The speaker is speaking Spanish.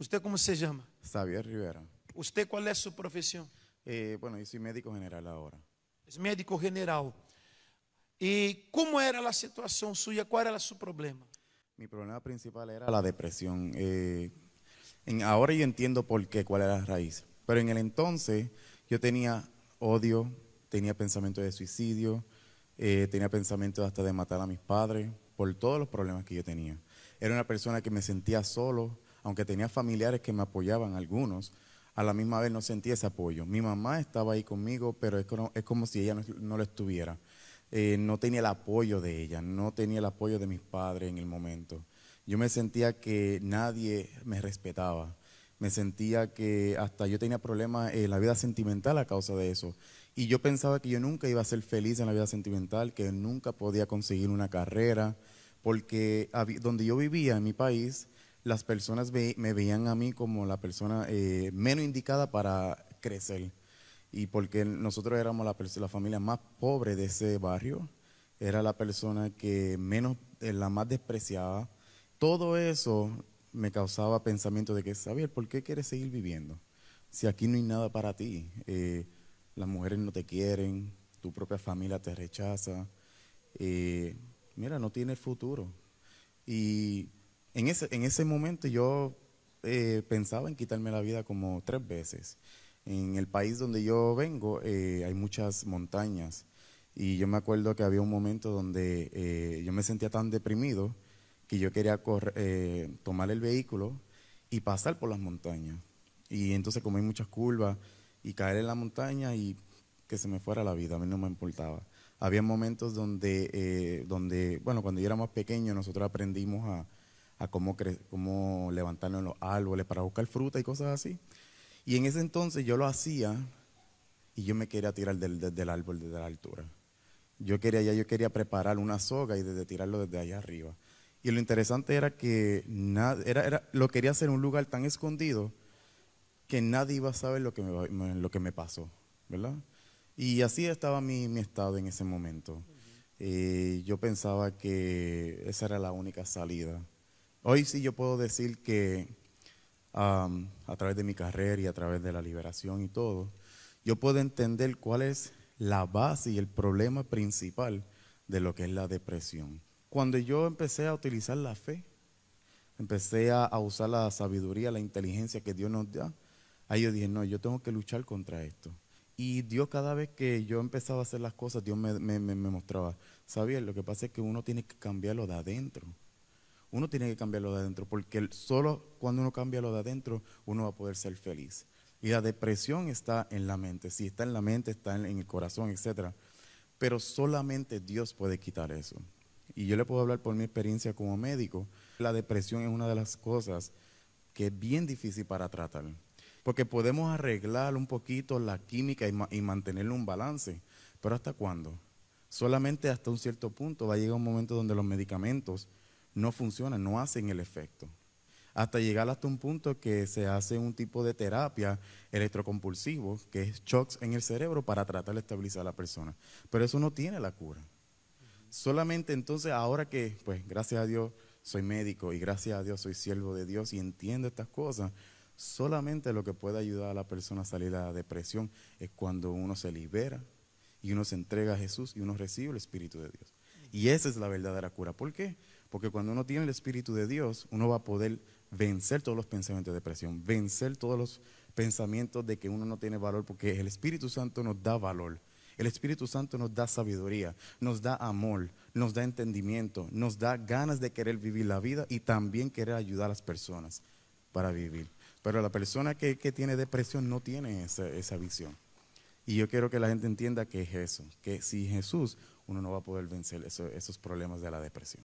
¿Usted cómo se llama? Xavier Rivera. ¿Usted cuál es su profesión? Eh, bueno, yo soy médico general ahora. Es médico general. ¿Y cómo era la situación suya? ¿Cuál era su problema? Mi problema principal era la depresión. Eh, en, ahora yo entiendo por qué, cuál era la raíz. Pero en el entonces yo tenía odio, tenía pensamiento de suicidio, eh, tenía pensamiento hasta de matar a mis padres, por todos los problemas que yo tenía. Era una persona que me sentía solo, aunque tenía familiares que me apoyaban algunos, a la misma vez no sentía ese apoyo. Mi mamá estaba ahí conmigo, pero es como, si ella no, lo estuviera. Eh, no tenía el apoyo de ella, no tenía el apoyo de mis padres en el momento. Yo me sentía que nadie me respetaba. Me sentía que hasta yo tenía problemas en la vida sentimental a causa de eso. Y yo pensaba que yo nunca iba a ser feliz en la vida sentimental, que nunca podía conseguir una carrera, porque donde yo vivía en mi país, las personas me veían a mí como la persona eh, menos indicada para crecer. Y porque nosotros éramos la, la familia más pobre de ese barrio, era la persona que menos, eh, la más despreciada. Todo eso me causaba pensamiento de que, Xavier, ¿por qué quieres seguir viviendo? Si aquí no hay nada para ti, eh, las mujeres no te quieren, tu propia familia te rechaza, mira, no tienes futuro. Y en ese, en ese momento yo eh, pensaba en quitarme la vida como tres veces. En el país donde yo vengo eh, hay muchas montañas y yo me acuerdo que había un momento donde eh, yo me sentía tan deprimido que yo quería tomar el vehículo y pasar por las montañas. Y entonces como hay muchas curvas y caer en la montaña y que se me fuera la vida, a mí no me importaba. Había momentos donde, donde bueno, cuando yo era más pequeño nosotros aprendimos a, a cómo, levantarnos en los árboles para buscar fruta y cosas así. Y en ese entonces yo lo hacía y yo me quería tirar del, árbol, desde la altura. Yo quería, ya yo quería preparar una soga y desde tirarlo desde allá arriba. Y lo interesante era que era, era, lo quería hacer en un lugar tan escondido que nadie iba a saber lo que me, lo que me pasó, ¿verdad? Y así estaba mi, estado en ese momento. Eh, yo pensaba que esa era la única salida. Hoy sí yo puedo decir que a través de mi carrera y a través de la liberación y todo, yo puedo entender cuál es la base y el problema principal de lo que es la depresión. Cuando yo empecé a utilizar la fe, empecé a, usar la sabiduría, la inteligencia que Dios nos da, ahí yo dije, no, yo tengo que luchar contra esto. Y Dios cada vez que yo empezaba a hacer las cosas, Dios me, mostraba, sabía, lo que pasa es que uno tiene que cambiarlo de adentro uno tiene que cambiarlo de adentro, porque solo cuando uno cambia lo de adentro, uno va a poder ser feliz. Y la depresión está en la mente, si está en la mente, está en el corazón, etc. Pero solamente Dios puede quitar eso. Y yo le puedo hablar por mi experiencia como médico, la depresión es una de las cosas que es bien difícil para tratar, porque podemos arreglar un poquito la química y, mantenerlo mantenerle un balance, pero ¿hasta cuándo? Solamente hasta un cierto punto va a llegar un momento donde los medicamentos no funcionan, no hacen el efecto. Hasta llegar hasta un punto que se hace un tipo de terapia electrocompulsivo, que es shocks en el cerebro para tratar de estabilizar a la persona. Pero eso no tiene la cura. Solamente entonces ahora que, pues gracias a Dios, soy médico y gracias a Dios soy siervo de Dios y entiendo estas cosas, solamente lo que puede ayudar a la persona a salir de la depresión es cuando uno se libera y uno se entrega a Jesús y uno recibe el Espíritu de Dios. Y esa es la verdadera cura. ¿Por qué? Porque cuando uno tiene el Espíritu de Dios, uno va a poder vencer todos los pensamientos de depresión, vencer todos los pensamientos de que uno no tiene valor, porque el Espíritu Santo nos da valor. El Espíritu Santo nos da sabiduría, nos da amor, nos da entendimiento, nos da ganas de querer vivir la vida y también querer ayudar a las personas para vivir. Pero la persona que, tiene depresión no tiene esa, visión. Y yo quiero que la gente entienda que es eso, que sin Jesús uno no va a poder vencer esos problemas de la depresión.